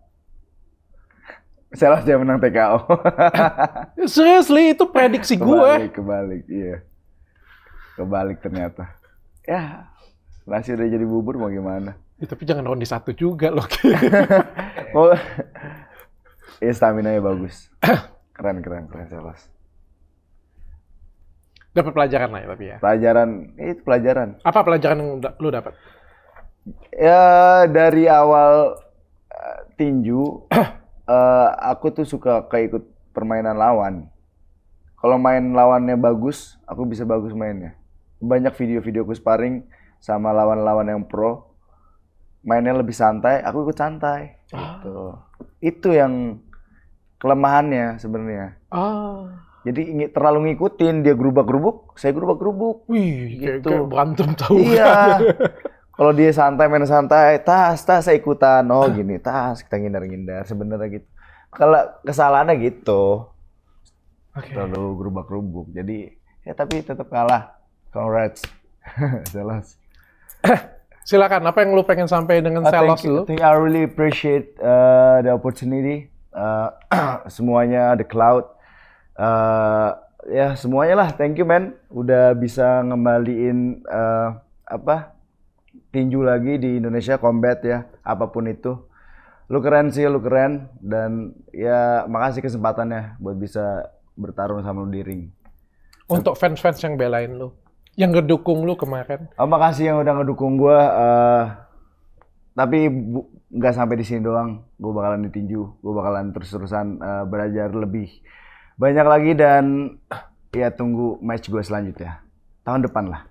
Salah dia menang TKO. Eh, seriously, itu prediksi gue. Kebalik, kebalik, iya. Kebalik ternyata. Ya, nasi udah jadi bubur mau gimana? Ya, tapi jangan ronde satu juga loh. oh, ya stamina nya bagus. Keren, keren, keren Selas. Dapat pelajaran lah ya tapi ya. Pelajaran, iya, itu pelajaran. Apa pelajaran yang lu dapat? Ya dari awal eh, tinju uh, aku tuh suka keikut permainan lawan. Kalau main lawannya bagus, aku bisa bagus mainnya. Banyak video-video aku sparring sama lawan-lawan yang pro. Mainnya lebih santai, aku ikut santai. Ah. Gitu. Itu yang kelemahannya sebenarnya. Ah. Jadi ingin terlalu ngikutin dia gerubak gerubuk, saya gerubak gerubuk. Wih, gitu. kayak, kayak berantem tahu. Iya. kalau dia santai main santai tas tas saya ikutan oh gini tas kita ngindar ngindar sebenarnya gitu kalau kesalahannya gitu okay. terlalu gerubak gerubuk jadi ya tapi tetap kalah congrats jelas silakan apa yang lu pengen sampai dengan uh, selos lu think I really appreciate uh, the opportunity uh, semuanya the cloud uh, ya semuanya lah thank you man udah bisa ngembaliin uh, apa tinju lagi di Indonesia combat ya apapun itu lu keren sih lu keren dan ya makasih kesempatannya buat bisa bertarung sama lu di ring untuk fans-fans yang belain lu yang ngedukung lu kemarin oh, makasih yang udah ngedukung gua uh, tapi nggak sampai di sini doang gue bakalan ditinju gue bakalan terus-terusan uh, belajar lebih banyak lagi dan ya tunggu match gue selanjutnya tahun depan lah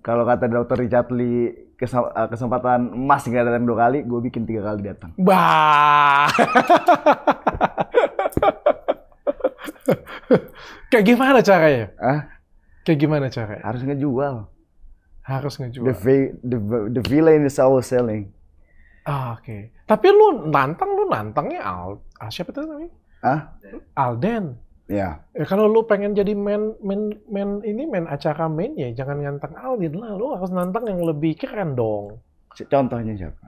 kalau kata dokter Richard Lee eh, kesempatan emas nggak datang dua kali, gue bikin tiga kali datang. Bah. Kayak gimana caranya? Hah? Kayak gimana caranya? Harus ngejual. Harus ngejual. The, the, the villain is always selling. Ah, oke. Okay. Tapi lu nantang, lu nantangnya Al, ah, siapa itu namanya? Hah? Alden. Ya. ya kalau lu pengen jadi main main main ini main acara main ya jangan nganteng Aldin lah. Lu harus nantang yang lebih keren dong. Contohnya siapa?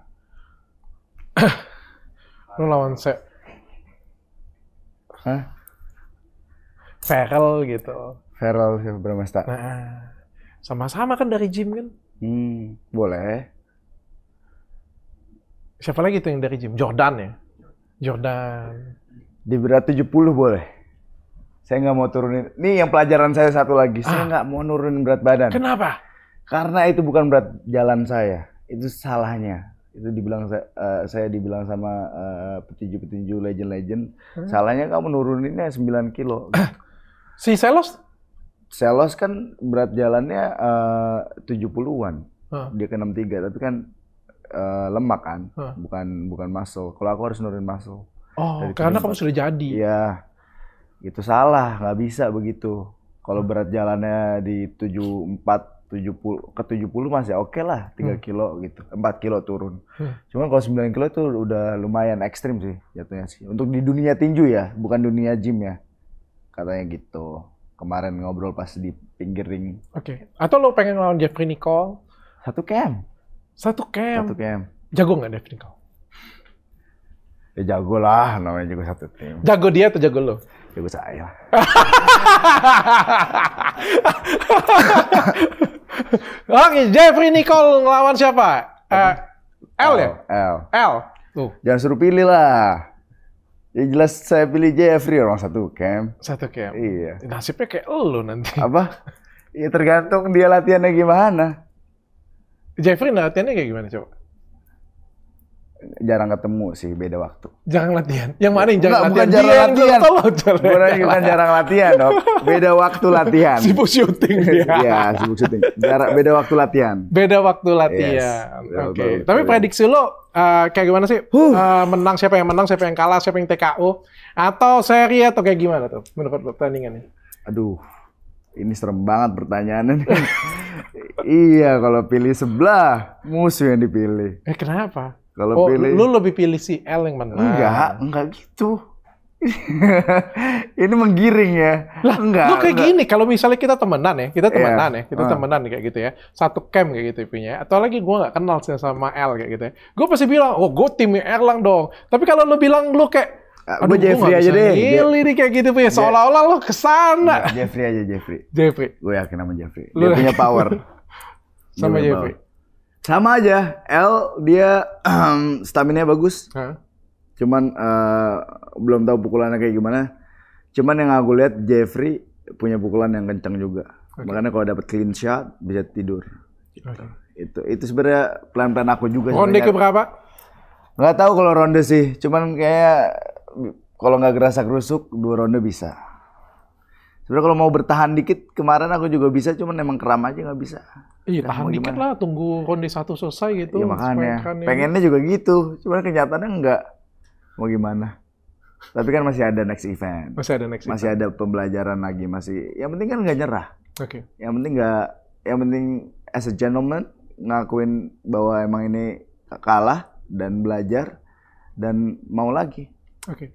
lu lawan se Hah? Feral gitu. Feral siapa Bramasta? Nah, sama-sama kan dari gym kan? Hmm, boleh. Siapa lagi tuh yang dari gym? Jordan ya? Jordan. Di berat 70 boleh? saya nggak mau turunin. Ini yang pelajaran saya satu lagi, ah. saya nggak mau nurunin berat badan. Kenapa? Karena itu bukan berat jalan saya, itu salahnya. Itu dibilang uh, saya dibilang sama uh, petinju-petinju legend-legend, hmm. salahnya kamu nuruninnya 9 kilo. si Selos? Selos kan berat jalannya uh, 70-an. Hmm. Dia ke 63, tapi kan uh, lemak kan, hmm. bukan bukan muscle. Kalau aku harus nurunin muscle. Oh, karena kamu sudah jadi. Iya itu salah nggak bisa begitu kalau hmm. berat jalannya di 74 70 ke 70 masih oke okay lah 3 hmm. kilo gitu 4 kilo turun hmm. cuman kalau 9 kilo itu udah lumayan ekstrim sih jatuhnya sih untuk di dunia tinju ya bukan dunia gym ya katanya gitu kemarin ngobrol pas di pinggir ring oke okay. atau lo pengen lawan Jeffrey Nicole satu camp satu camp satu camp jago nggak Jeffrey Nicole ya jago lah namanya juga satu tim jago dia atau jago lo Ya, Oke, Jeffrey Nicole ngelawan siapa? Uh, eh, L, L ya? L. L. Tuh. Jangan suruh pilih lah. Ya jelas saya pilih Jeffrey orang satu camp. Satu camp. Iya. Nasibnya kayak lo nanti. Apa? Ya tergantung dia latihannya gimana. Jeffrey latihannya kayak gimana coba? jarang ketemu sih beda waktu. Jarang latihan. Yang mana yang jarang Enggak, latihan? Bukan jarang dia latihan. Tolong, jarang, bukan, jarang bukan jarang latihan dok. Beda waktu latihan. Sibuk syuting dia. Iya, sibuk syuting. Jarak beda waktu latihan. Beda waktu latihan. Yes. Oke. Okay. Tapi prediksi lo uh, kayak gimana sih? Huh. Uh, menang siapa yang menang, siapa yang kalah, siapa yang TKO atau seri atau kayak gimana tuh menurut pertandingannya? Aduh. Ini serem banget pertanyaannya. Nih. iya, kalau pilih sebelah musuh yang dipilih. Eh kenapa? Kalau oh, pilih lu lebih pilih si L yang mana? Enggak, enggak gitu. ini menggiring ya. Lah, enggak. Lu kayak enggak. gini, kalau misalnya kita temenan ya, kita iya, temenan yeah. ya, kita ah. temenan kayak gitu ya. Satu camp kayak gitu punya. Atau lagi gua nggak kenal sih sama L kayak gitu ya. Gua pasti bilang, "Oh, gua tim Erlang dong." Tapi kalau lu bilang lu kayak ah, Aduh, gue Jeffrey aja deh. Gili nih kayak gitu punya. Seolah-olah lo kesana. Jeffrey aja Jeffrey. Jeffrey. Gue yakin sama Jeffrey. Dia punya power. sama Jeffrey. Sama aja. L dia stamina bagus. Huh? Cuman uh, belum tahu pukulannya kayak gimana. Cuman yang aku lihat Jeffrey punya pukulan yang kencang juga. Okay. Makanya kalau dapat clean shot bisa tidur. Gitu. Okay. Itu itu sebenarnya plan plan aku juga. Ronde ke berapa? Nggak tahu kalau ronde sih. Cuman kayak kalau nggak gerasa kerusuk dua ronde bisa. Sebenarnya kalau mau bertahan dikit kemarin aku juga bisa, cuman emang keram aja nggak bisa. Iya, tahan dikit lah, tunggu kondisi satu selesai gitu. Iya makanya. Kan Pengennya ini. juga gitu, cuman kenyataannya nggak. Mau gimana? Tapi kan masih ada next event. Masih ada next. Masih event. ada pembelajaran lagi, masih. Yang penting kan nggak nyerah. Oke. Okay. Yang penting nggak, yang penting as a gentleman ngakuin bahwa emang ini kalah dan belajar dan mau lagi. Oke. Okay.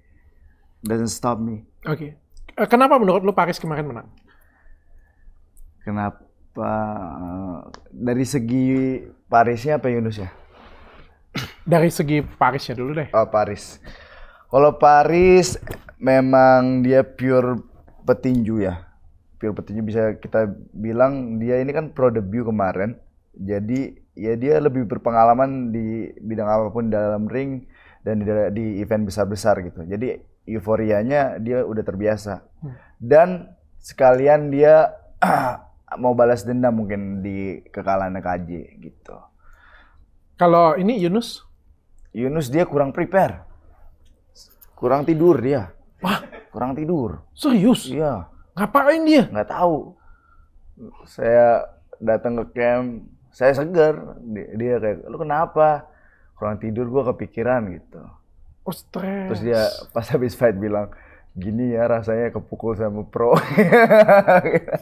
Doesn't stop me. Oke. Okay. Eh, kenapa menurut lu Paris kemarin menang? Kenapa eh, dari segi Parisnya apa Yunus ya? Dari segi Parisnya dulu deh. Oh, Paris. Kalau Paris memang dia pure petinju ya. Pure petinju bisa kita bilang dia ini kan pro debut kemarin. Jadi ya dia lebih berpengalaman di bidang apapun dalam ring dan di, di event besar-besar gitu. Jadi euforianya dia udah terbiasa hmm. dan sekalian dia mau balas dendam mungkin di kekalahan KJ gitu. Kalau ini Yunus? Yunus dia kurang prepare. Kurang tidur dia. Wah, kurang tidur. Serius? Iya. Ngapain dia? Nggak tahu. Saya datang ke camp, saya segar. Dia, kayak, "Lu kenapa?" Kurang tidur gua kepikiran gitu. Oh stres. Terus dia pas habis fight bilang, gini ya rasanya kepukul sama pro.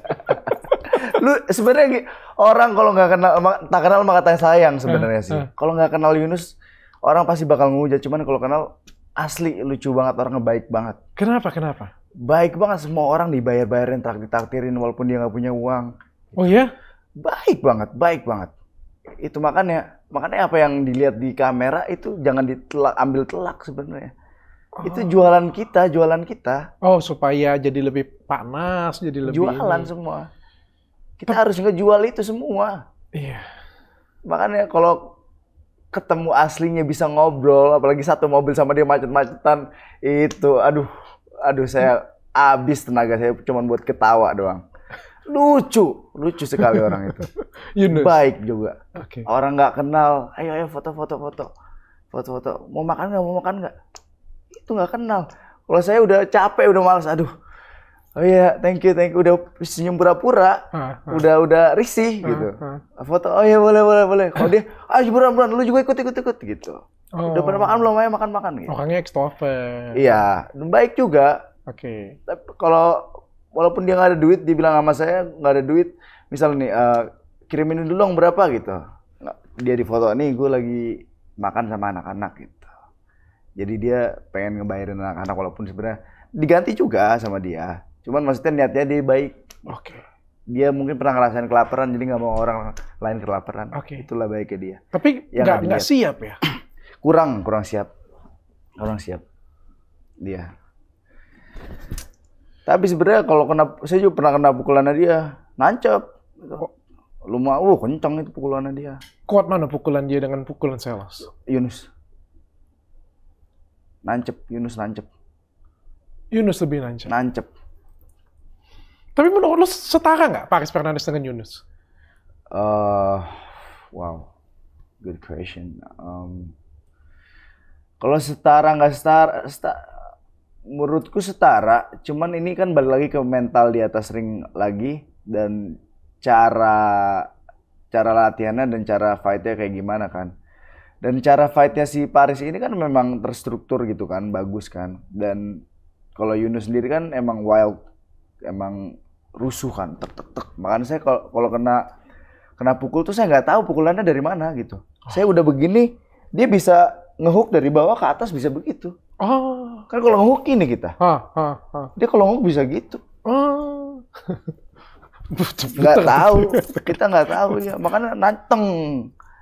lu sebenarnya orang kalau nggak kenal tak kenal maka tanya sayang sebenarnya sih. Kalau nggak kenal Yunus, orang pasti bakal ngujat. Cuman kalau kenal asli lucu banget orangnya baik banget. Kenapa? Kenapa? Baik banget semua orang dibayar-bayarin, traktir-traktirin walaupun dia nggak punya uang. Oh ya? Baik banget, baik banget. Itu makanya makanya apa yang dilihat di kamera itu jangan ditelak ambil telak sebenarnya itu oh. jualan kita jualan kita oh supaya jadi lebih panas jadi lebih jualan ini. semua kita Tep. harus ngejual itu semua iya makanya kalau ketemu aslinya bisa ngobrol apalagi satu mobil sama dia macet-macetan itu aduh aduh saya hmm. abis tenaga saya cuma buat ketawa doang lucu lucu sekali orang itu Yunus. baik juga okay. orang nggak kenal ayo ayo foto foto foto foto foto mau makan nggak mau makan nggak itu nggak kenal kalau saya udah capek udah malas aduh oh iya thank you thank you udah senyum pura-pura udah udah risih gitu ah, foto oh iya boleh boleh boleh kalau dia ayo ah, buruan buruan lu juga ikut ikut ikut gitu oh. udah pernah makan belum ayo makan makan gitu orangnya extrovert. iya baik juga Oke. Okay. Tapi kalau walaupun dia nggak ada duit dia bilang sama saya nggak ada duit Misal nih uh, kirimin dulu dong berapa gitu dia di foto nih gue lagi makan sama anak-anak gitu jadi dia pengen ngebayarin anak-anak walaupun sebenarnya diganti juga sama dia cuman maksudnya niatnya dia baik oke okay dia mungkin pernah ngerasain kelaparan jadi nggak mau orang lain kelaparan okay. itulah baiknya dia tapi ya, nggak nggak siap ya kurang kurang siap kurang siap dia tapi sebenarnya kalau kena saya juga pernah kena pukulan dia, nancep. Lumah, uh kencang itu pukulan dia. Kuat mana pukulan dia dengan pukulan Selas? Yunus. Nancep, Yunus nancep. Yunus lebih nancep. Nancep. Tapi menurut lo setara nggak Paris Fernandes dengan Yunus? Uh, wow, good question. Um, kalau setara nggak setara, setara menurutku setara, cuman ini kan balik lagi ke mental di atas ring lagi dan cara cara latihannya dan cara fightnya kayak gimana kan. Dan cara fightnya si Paris ini kan memang terstruktur gitu kan, bagus kan. Dan kalau Yunus sendiri kan emang wild, emang rusuh kan, tek tek tek. Makanya saya kalau kalau kena kena pukul tuh saya nggak tahu pukulannya dari mana gitu. Saya udah begini, dia bisa ngehook dari bawah ke atas bisa begitu. Oh Kan kalau hoki nih kita. Ha, ha, ha. Dia kalau hoki bisa gitu. Ah. nggak tahu. kita nggak tahu ya. Makanya nanteng.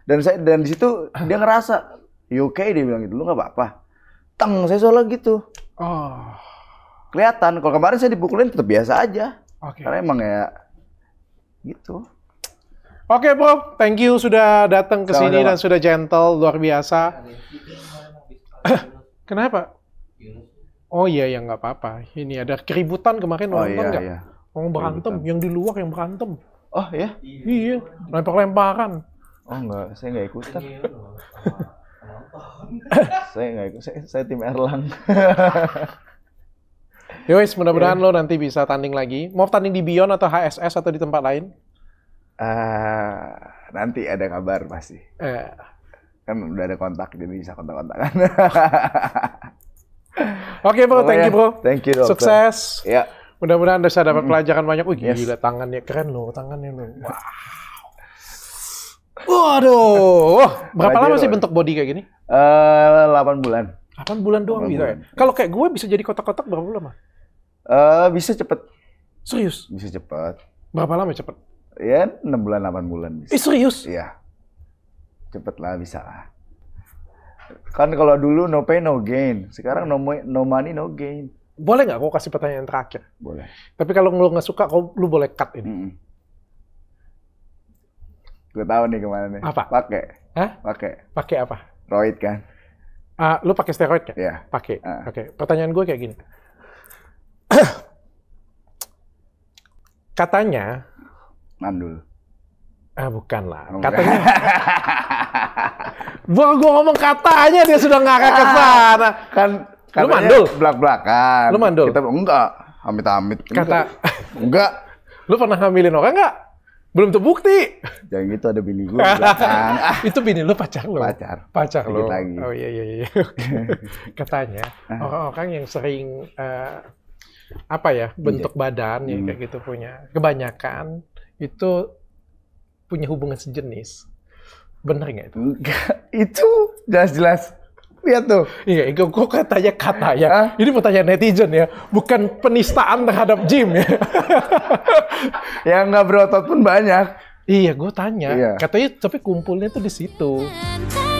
Dan saya dan di situ dia ngerasa, yuk ya, okay?" dia bilang gitu. "Lu nggak apa-apa." Teng, saya soalnya gitu. Oh. Kelihatan kalau kemarin saya dipukulin tetap biasa aja. Okay. Karena emang ya gitu. Oke, okay, Bro. Thank you sudah datang ke sini dan sudah gentle, luar biasa. Kenapa? Oh iya ya nggak apa-apa. Ini ada keributan kemarin oh, nonton iya, nggak? Iya, iya. Orang berantem, keributan. yang di luar yang berantem. Oh ya? Iya, lempar-lemparan. Oh enggak, saya nggak ikutan. Iya, saya nggak ikut, saya, saya tim Erlang. Yowis, mudah-mudahan yeah. lo nanti bisa tanding lagi. Mau tanding di Bion atau HSS atau di tempat lain? Uh, nanti ada kabar pasti. Eh. Kan udah ada kontak, jadi bisa kontak-kontakan. Oke okay, bro, thank you bro. Thank you dokter. Sukses. Ya. Mudah-mudahan Anda bisa dapat hmm. pelajaran banyak. Wih yes. gila tangannya keren loh, tangannya loh. Wow. Waduh. Wah, berapa lama sih bentuk body kayak gini? Eh, uh, 8 bulan. 8 bulan doang 8 gitu ya. Kalau kayak gue bisa jadi kotak-kotak berapa lama? uh, bisa cepet. Serius? Bisa cepet. Berapa lama cepet? Ya, 6 bulan, 8 bulan bisa. Eh, serius? Iya. Cepet lah, bisa lah. Kan kalau dulu no pay no gain. Sekarang no, no money no gain. Boleh nggak aku kasih pertanyaan terakhir? Boleh. Tapi kalau lu nggak suka, kau lu boleh cut ini. Mm -mm. Gue tahu nih kemana nih. Apa? Pakai. Hah? Pakai. Pakai apa? Roid kan. Uh, lu pakai steroid kan? Iya. Yeah. Pakai. Uh. Oke. Okay. Pertanyaan gue kayak gini. Katanya. Mandul Ah, bukan lah. Katanya. Wah, gua ngomong katanya dia sudah ngakak ke ah, sana. Kan lu mandul belak-belakan. Lu mandul. Kita enggak. Amit-amit. Kata enggak. lu pernah hamilin orang enggak? Belum terbukti. Jangan gitu ada bini gue ah. Itu bini lu pacar lu? Pacar. Pacar lu. Lagi. Oh iya iya iya. iya. Katanya ah. orang-orang yang sering uh, apa ya, iya. bentuk badan ya kayak gitu punya. Kebanyakan itu punya hubungan sejenis. Benar nggak itu? Enggak. Itu jelas-jelas. Lihat tuh. Iya, gue, kok katanya kata ya. Ah? Ini pertanyaan netizen ya. Bukan penistaan terhadap Jim ya. Yang nggak berotot pun banyak. Iya, gue tanya. Iya. Katanya tapi kumpulnya tuh di situ.